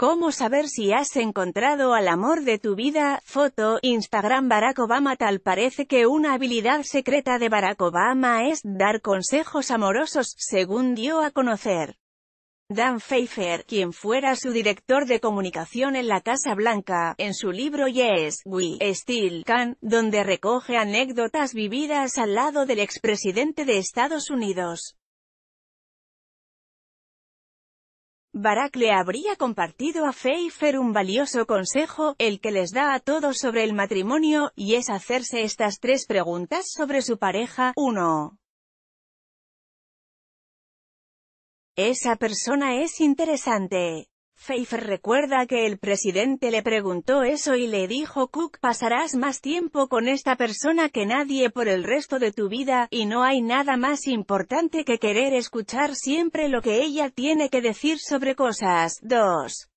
¿Cómo saber si has encontrado al amor de tu vida? Foto, Instagram Barack Obama Tal parece que una habilidad secreta de Barack Obama es dar consejos amorosos, según dio a conocer. Dan Pfeiffer, quien fuera su director de comunicación en la Casa Blanca, en su libro Yes, We Still Can, donde recoge anécdotas vividas al lado del expresidente de Estados Unidos. Barak le habría compartido a Pfeiffer un valioso consejo, el que les da a todos sobre el matrimonio, y es hacerse estas tres preguntas sobre su pareja. 1. Esa persona es interesante. Pfeiffer recuerda que el presidente le preguntó eso y le dijo Cook pasarás más tiempo con esta persona que nadie por el resto de tu vida, y no hay nada más importante que querer escuchar siempre lo que ella tiene que decir sobre cosas. 2.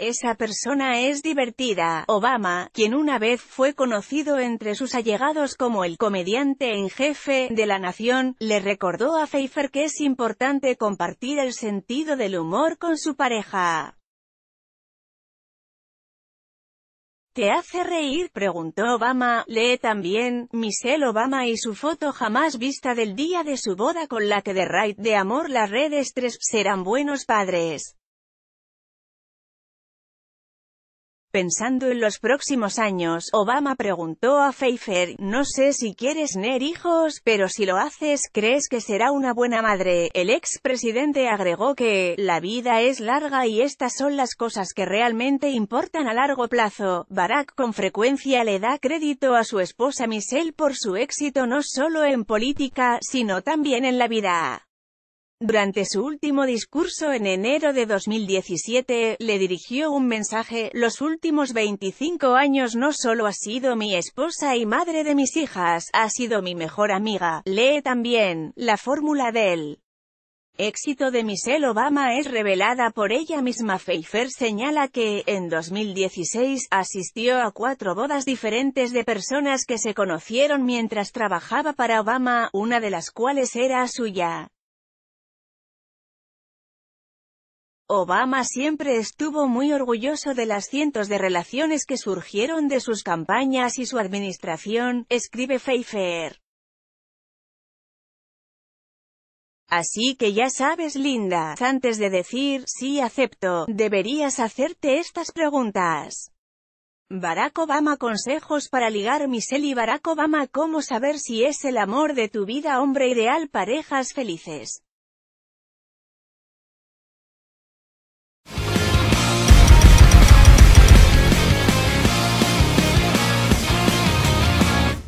Esa persona es divertida. Obama, quien una vez fue conocido entre sus allegados como el comediante en jefe de la nación, le recordó a Pfeiffer que es importante compartir el sentido del humor con su pareja. ¿Te hace reír? preguntó Obama. Lee también, Michelle Obama y su foto jamás vista del día de su boda con la que de de Amor las redes tres, serán buenos padres. Pensando en los próximos años, Obama preguntó a Pfeiffer, no sé si quieres tener hijos, pero si lo haces, ¿crees que será una buena madre? El expresidente agregó que, la vida es larga y estas son las cosas que realmente importan a largo plazo. Barack con frecuencia le da crédito a su esposa Michelle por su éxito no solo en política, sino también en la vida. Durante su último discurso en enero de 2017, le dirigió un mensaje, los últimos 25 años no solo ha sido mi esposa y madre de mis hijas, ha sido mi mejor amiga. Lee también, la fórmula del éxito de Michelle Obama es revelada por ella misma. Pfeiffer señala que, en 2016, asistió a cuatro bodas diferentes de personas que se conocieron mientras trabajaba para Obama, una de las cuales era suya. Obama siempre estuvo muy orgulloso de las cientos de relaciones que surgieron de sus campañas y su administración, escribe Pfeiffer. Así que ya sabes Linda, antes de decir, sí acepto, deberías hacerte estas preguntas. Barack Obama Consejos para ligar Michelle y Barack Obama Cómo saber si es el amor de tu vida Hombre ideal Parejas felices